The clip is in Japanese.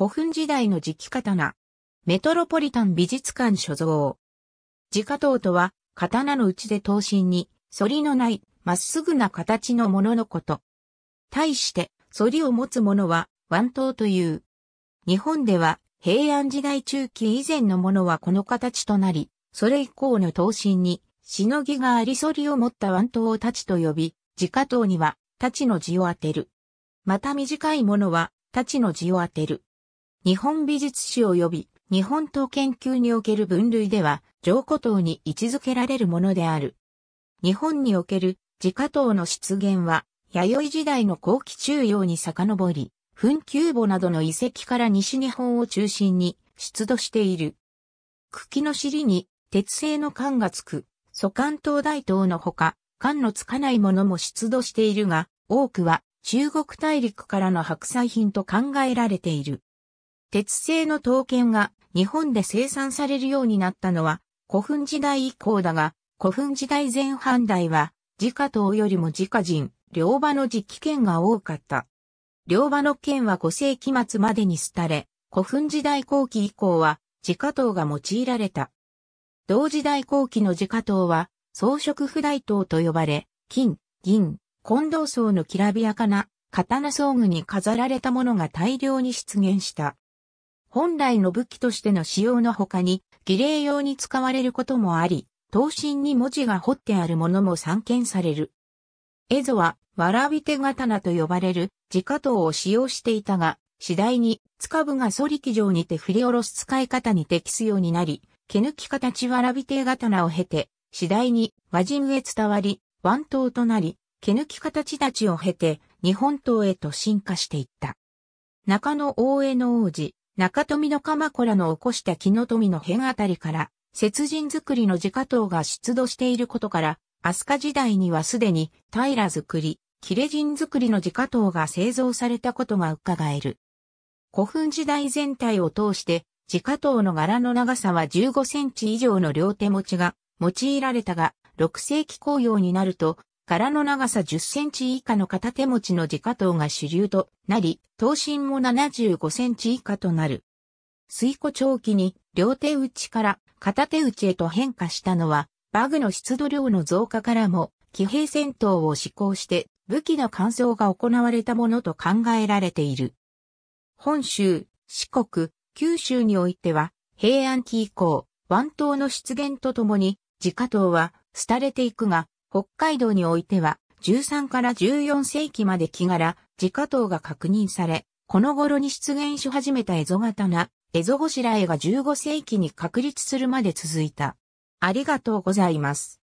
古墳時代の磁器刀。メトロポリタン美術館所蔵。自家刀とは、刀のうちで刀身に、反りのない、まっすぐな形のもののこと。対して、反りを持つものは、腕刀という。日本では、平安時代中期以前のものはこの形となり、それ以降の刀身に、しのぎがあり反りを持った腕刀を太刀と呼び、自家刀には、太刀の字を当てる。また短いものは、太刀の字を当てる。日本美術史及び日本刀研究における分類では、上古刀に位置づけられるものである。日本における自家刀の出現は、弥生時代の後期中央に遡り、墳丘墓などの遺跡から西日本を中心に出土している。茎の尻に鉄製の缶がつく、蘇缶刀大刀のほか、缶のつかないものも出土しているが、多くは中国大陸からの白菜品と考えられている。鉄製の刀剣が日本で生産されるようになったのは古墳時代以降だが、古墳時代前半代は、自家刀よりも自家人、両馬の実機剣が多かった。両馬の剣は5世紀末までに廃れ、古墳時代後期以降は、自家刀が用いられた。同時代後期の自家刀は、装飾不大刀と呼ばれ、金、銀、金同層のきらびやかな刀装具に飾られたものが大量に出現した。本来の武器としての使用の他に、儀礼用に使われることもあり、刀身に文字が彫ってあるものも散見される。蝦夷は、わらび手刀と呼ばれる自家刀を使用していたが、次第に、塚部が反力上にて振り下ろす使い方に適すようになり、毛抜き形わらび手刀を経て、次第に和人へ伝わり、腕刀となり、毛抜き形立ちを経て、日本刀へと進化していった。中野大江の王子、中富の鎌倉の起こした木の富の辺あたりから、雪人作りの自家刀が出土していることから、飛鳥時代にはすでに平作り、切れ人作りの自家刀が製造されたことが伺える。古墳時代全体を通して、自家刀の柄の長さは15センチ以上の両手持ちが用いられたが、6世紀紅葉になると柄の長さ10センチ以下の片手持ちの自家刀が主流となり、刀身も75センチ以下となる。水庫長期に両手打ちから片手打ちへと変化したのは、バグの出土量の増加からも、騎兵戦闘を施行して武器の乾燥が行われたものと考えられている。本州、四国、九州においては、平安期以降、湾島の出現とともに、自家刀は、廃れていくが、北海道においては13から14世紀まで木柄、自家頭が確認され、この頃に出現し始めた蝦夷刀、蝦夷ごしらえが15世紀に確立するまで続いた。ありがとうございます。